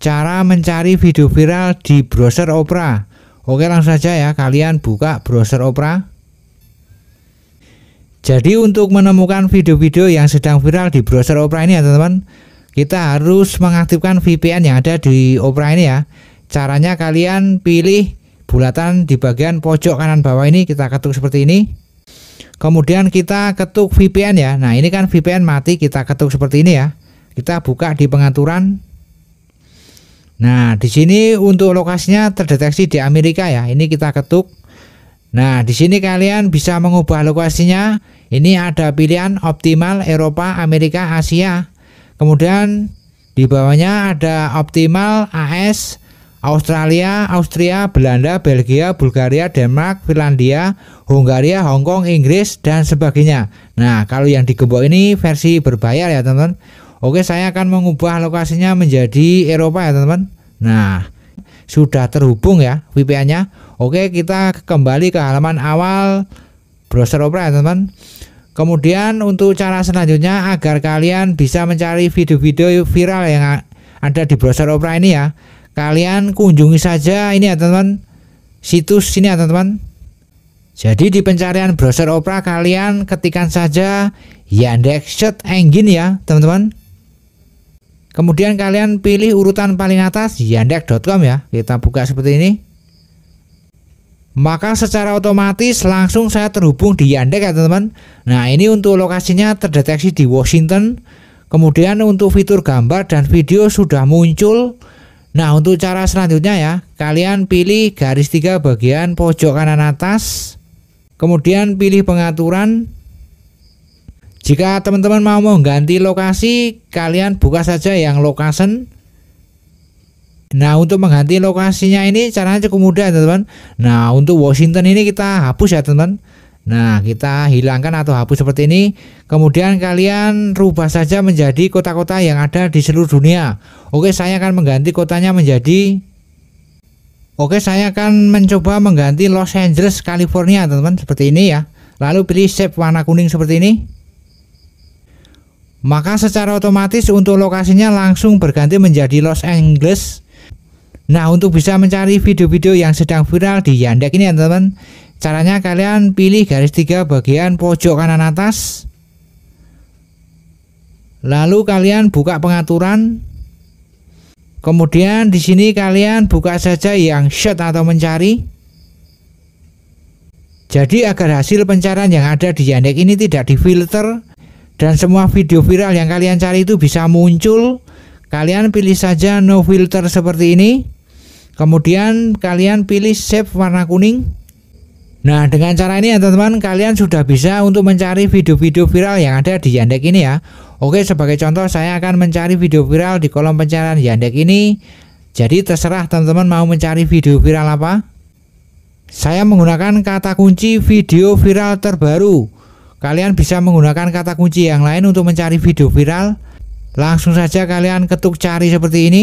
cara mencari video viral di browser Opera. Oke, langsung saja ya, kalian buka browser Opera. Jadi untuk menemukan video-video yang sedang viral di browser Opera ini ya teman-teman, kita harus mengaktifkan VPN yang ada di Opera ini ya. Caranya kalian pilih bulatan di bagian pojok kanan bawah ini kita ketuk seperti ini. Kemudian kita ketuk VPN ya. Nah, ini kan VPN mati kita ketuk seperti ini ya. Kita buka di pengaturan Nah, di sini untuk lokasinya terdeteksi di Amerika ya. Ini kita ketuk. Nah, di sini kalian bisa mengubah lokasinya. Ini ada pilihan optimal Eropa, Amerika, Asia. Kemudian di bawahnya ada optimal AS, Australia, Austria, Belanda, Belgia, Bulgaria, Denmark, Finlandia, Hungaria, Hong Kong, Inggris dan sebagainya. Nah, kalau yang digembok ini versi berbayar ya, teman-teman. Oke, saya akan mengubah lokasinya menjadi Eropa ya, teman-teman. Nah, sudah terhubung ya VPN-nya. Oke, kita kembali ke halaman awal browser Opera ya, teman-teman. Kemudian untuk cara selanjutnya agar kalian bisa mencari video-video viral yang ada di browser Opera ini ya. Kalian kunjungi saja ini ya teman-teman. Situs sini ya teman-teman. Jadi di pencarian browser Opera kalian ketikkan saja Yandex Search Engine ya teman-teman. Kemudian kalian pilih urutan paling atas yandex.com ya. Kita buka seperti ini. Maka secara otomatis langsung saya terhubung di Yandex ya teman-teman. Nah ini untuk lokasinya terdeteksi di Washington. Kemudian untuk fitur gambar dan video sudah muncul. Nah untuk cara selanjutnya ya, kalian pilih garis tiga bagian pojok kanan atas. Kemudian pilih pengaturan jika teman-teman mau mengganti lokasi, kalian buka saja yang location. Nah, untuk mengganti lokasinya ini caranya cukup mudah, teman-teman. Nah, untuk Washington ini kita hapus ya, teman-teman. Nah, kita hilangkan atau hapus seperti ini. Kemudian kalian rubah saja menjadi kota-kota yang ada di seluruh dunia. Oke, saya akan mengganti kotanya menjadi Oke, saya akan mencoba mengganti Los Angeles, California, teman-teman, seperti ini ya. Lalu pilih shape warna kuning seperti ini maka secara otomatis untuk lokasinya langsung berganti menjadi Los Angeles Nah untuk bisa mencari video-video yang sedang viral di Yandex ini ya teman-teman Caranya kalian pilih garis tiga bagian pojok kanan atas Lalu kalian buka pengaturan Kemudian di sini kalian buka saja yang shot atau mencari Jadi agar hasil pencarian yang ada di Yandex ini tidak difilter dan semua video viral yang kalian cari itu bisa muncul kalian pilih saja no filter seperti ini kemudian kalian pilih save warna kuning nah dengan cara ini ya teman-teman kalian sudah bisa untuk mencari video-video viral yang ada di Yandex ini ya Oke sebagai contoh saya akan mencari video viral di kolom pencarian Yandex ini jadi terserah teman-teman mau mencari video viral apa saya menggunakan kata kunci video viral terbaru Kalian bisa menggunakan kata kunci yang lain untuk mencari video viral. Langsung saja kalian ketuk cari seperti ini.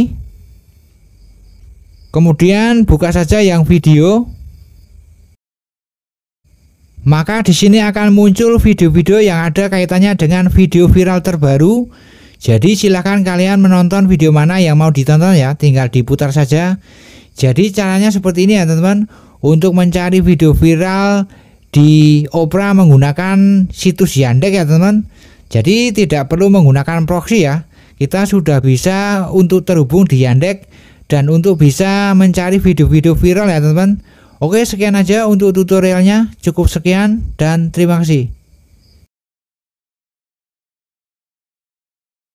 Kemudian buka saja yang video. Maka di sini akan muncul video-video yang ada kaitannya dengan video viral terbaru. Jadi silahkan kalian menonton video mana yang mau ditonton ya, tinggal diputar saja. Jadi caranya seperti ini ya teman-teman. Untuk mencari video viral di Opera menggunakan situs Yandex ya teman-teman. Jadi tidak perlu menggunakan proxy ya. Kita sudah bisa untuk terhubung di Yandex dan untuk bisa mencari video-video viral ya teman-teman. Oke sekian aja untuk tutorialnya. Cukup sekian dan terima kasih.